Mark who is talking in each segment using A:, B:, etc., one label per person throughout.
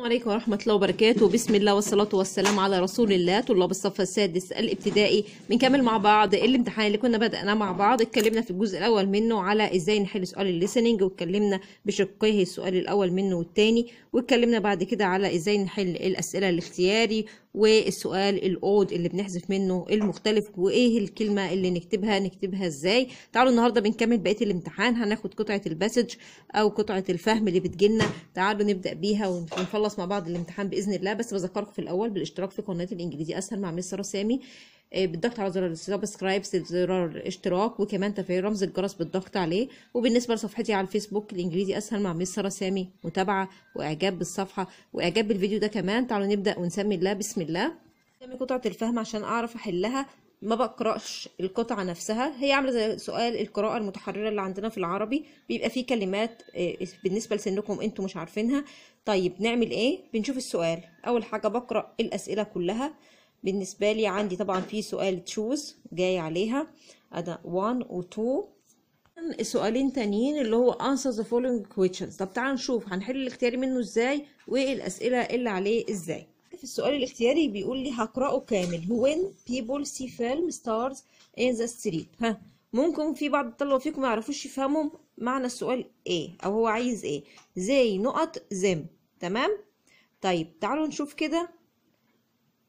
A: السلام عليكم ورحمة الله وبركاته بسم الله والصلاة والسلام على رسول الله طلاب الصف السادس الابتدائي بنكمل مع بعض الامتحان اللي كنا بدأناه مع بعض اتكلمنا في الجزء الأول منه على ازاي نحل سؤال الليسننج واتكلمنا بشقيه السؤال الأول منه والتاني واتكلمنا بعد كده على ازاي نحل الأسئلة الاختياري والسؤال الاود اللي بنحذف منه المختلف وايه الكلمه اللي نكتبها نكتبها ازاي تعالوا النهارده بنكمل بقيه الامتحان هناخد قطعه الباسج او قطعه الفهم اللي بتجيلنا تعالوا نبدا بيها ونخلص مع بعض الامتحان باذن الله بس بذكركم في الاول بالاشتراك في قناه الانجليزي اسهل مع مستر سامي آه، بالضغط على زرار السبسكرايب زرار الاشتراك وكمان تفعيل رمز الجرس بالضغط عليه وبالنسبه لصفحتي على الفيسبوك الانجليزي اسهل مع ميس ساره سامي متابعه واعجاب بالصفحه واعجاب بالفيديو ده كمان تعالوا نبدا ونسمي الله بسم الله نسمي قطعه الفهم عشان اعرف احلها ما بقراش القطعة نفسها هي عاملة زي سؤال القراءة المتحررة اللي عندنا في العربي بيبقى فيه كلمات آه، بالنسبة لسنكم انتوا مش عارفينها طيب نعمل ايه بنشوف السؤال اول حاجة بقرأ الاسئلة كلها بالنسبة لي عندي طبعا في سؤال تشوز جاي عليها أدا 1 و 2 سؤالين تانيين اللي هو answer the following questions طب تعال نشوف هنحل الاختياري منه ازاي والأسئلة اللي عليه ازاي في السؤال الاختياري بيقول لي هقرأه كامل when people see film stars in the street ها ممكن في بعض الطلبة فيكم يعرفوش يفهموا معنى السؤال ايه او هو عايز ايه زي نقط زم تمام طيب تعالوا نشوف كده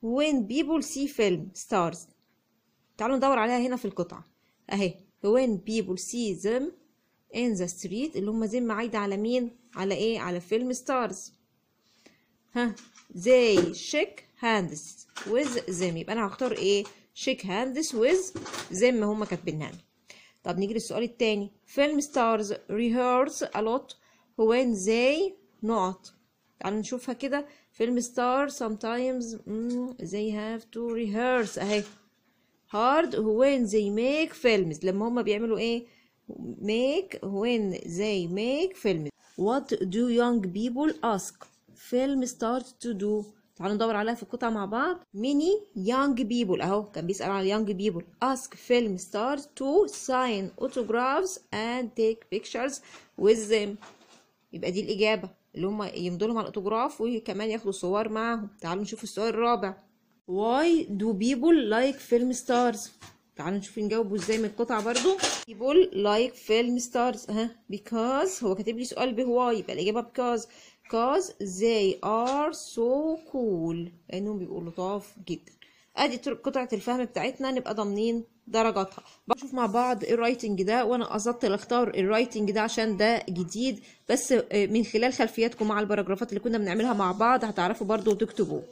A: when people see film stars تعالوا ندور عليها هنا في القطعة اهي when people see them in the street اللي هم ذم عايدة على مين على ايه على فيلم stars ها they shake hands with them يبقى انا هختار ايه shake hands with them هم كاتبينها طب نيجي للسؤال التاني فيلم stars rehearse a lot when they not تعالوا نشوفها كده فيلم ستار sometimes they have to rehearse اهي hard when they make films لما هما بيعملوا ايه make when they make films what do young people ask film start to do تعالوا ندور عليها في القطعة مع بعض many young people اهو كان بيسأل على young people ask film stars to sign autographs and take pictures with them يبقى دي الإجابة اللي هم يمضوا لهم على الاوتوجراف وكمان ياخدوا صور معاهم تعالوا نشوف السؤال الرابع واي دو people لايك فيلم ستارز تعالوا نشوف نجاوبه ازاي من القطعه برضو people لايك فيلم ستارز ها because هو كاتب لي سؤال بهواي يبقى الاجابه بيكاز كاز they are so cool لانهم بيبقوا لطاف جدا ادي قطعه الفهم بتاعتنا نبقى ضامنين درجاتها بشوف مع بعض الرايتنج ده وانا قصدت اختار الرايتنج ده عشان ده جديد بس آه، من خلال خلفياتكم مع الباراجرافات اللي كنا بنعملها مع بعض هتعرفوا برضو تكتبوه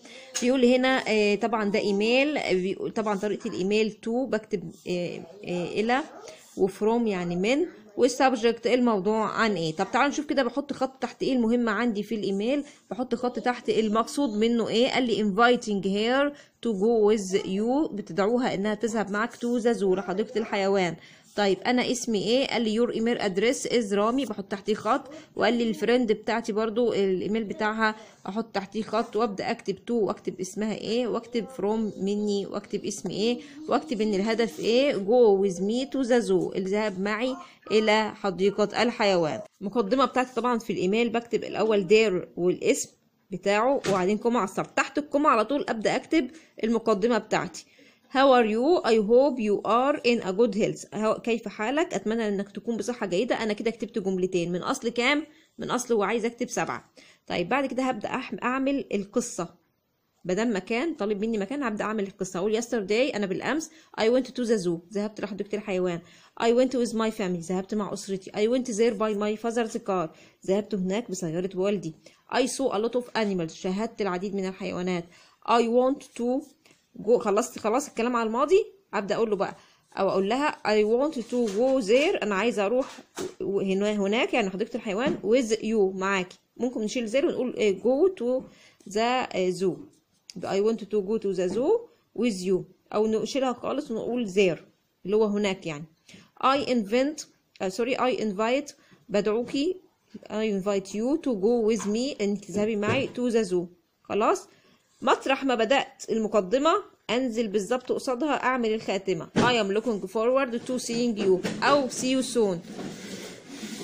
A: بيقول هنا آه، طبعا ده ايميل آه، طبعا طريقه الايميل تو بكتب الى وفروم يعني من والسبجكت الموضوع عن ايه طب تعالوا نشوف كده بحط خط تحت ايه المهم عندي في الايميل بحط خط تحت إيه المقصود منه ايه قال لي inviting her to go with you بتدعوها انها تذهب معاك to the zoo لحديقه الحيوان طيب انا اسمي ايه قال لي يور ايميل ادريس از رامي بحط تحتيه خط وقال لي الفريند بتاعتي برضو الايميل بتاعها احط تحتيه خط وابدا اكتب تو واكتب اسمها ايه واكتب فروم مني واكتب اسم ايه واكتب ان الهدف ايه جو ويز مي تو ذا زو الذهاب معي الى حديقة الحيوان المقدمة بتاعتي طبعا في الايميل بكتب الاول دير والاسم بتاعه وبعدين كومة على السطر تحت الكومة على طول ابدا اكتب المقدمة بتاعتي How are you? I hope you are in a good health. كيف حالك؟ أتمنى إنك تكون بصحة جيدة. أنا كده كتبت جملتين من أصل كام؟ من أصل وعايزة أكتب سبعة. طيب بعد كده هبدأ أعمل القصة. بدل مكان طالب مني مكان هبدا اعمل القصه اقول yesterday انا بالامس I went to the zoo ذهبت لحديقه الحيوان I went with my family ذهبت مع اسرتي I went there by my father's car ذهبت هناك بسياره والدي I saw a lot of animals شاهدت العديد من الحيوانات I want to go خلصت خلاص الكلام على الماضي ابدا اقول له بقى او اقول لها I want to go there انا عايزه اروح هناك يعني حديقه الحيوان with you معاكي ممكن نشيل زير ونقول إيه، go to the zoo I want to go to the zoo with you أو نشيلها خالص ونقول there اللي هو هناك يعني I invent uh, sorry I invite بدعوكي I invite you to go with me أن تذهبي معي to the zoo خلاص مطرح ما بدأت المقدمة أنزل بالظبط قصادها أعمل الخاتمة I am looking forward to seeing you أو see you soon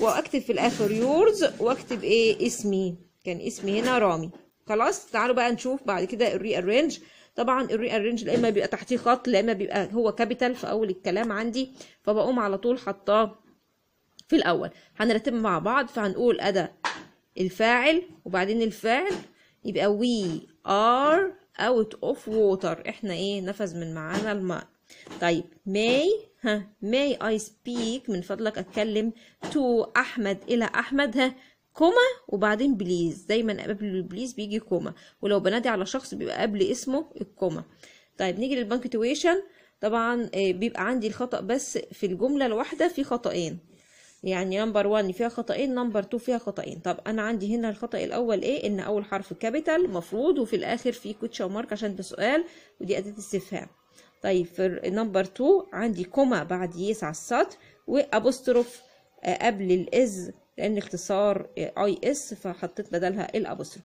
A: وأكتب في الآخر yours وأكتب إيه اسمي كان اسمي هنا رامي خلاص تعالوا بقى نشوف بعد كده الري ارينج طبعا الري ارينج لا اما بيبقى تحتيه خط لا اما بيبقى هو كابيتال في اول الكلام عندي فبقوم على طول حطاه في الاول هنرتب مع بعض فهنقول ادا الفاعل وبعدين الفعل يبقى وي ار اوت اوف ووتر احنا ايه نفذ من معانا الماء طيب may ها may I speak من فضلك اتكلم to احمد الى احمد ها كوما وبعدين بليز دايما قبل بليز بيجي كوما ولو بنادي على شخص بيبقى قبل اسمه الكوما طيب نيجي للبنكتويشن طبعا آه، بيبقى عندي الخطأ بس في الجملة الواحدة في خطأين يعني نمبر 1 فيها خطأين نمبر 2 فيها خطأين طب انا عندي هنا الخطأ الاول ايه ان اول حرف كابيتال مفروض وفي الاخر في كوتشا ومارك عشان ده سؤال ودي اداة استفهام طيب في نمبر 2 عندي كوما بعد يس على السطر وابوستروف آه، قبل الاز لان اختصار اي اس فحطيت بدلها الابوستروف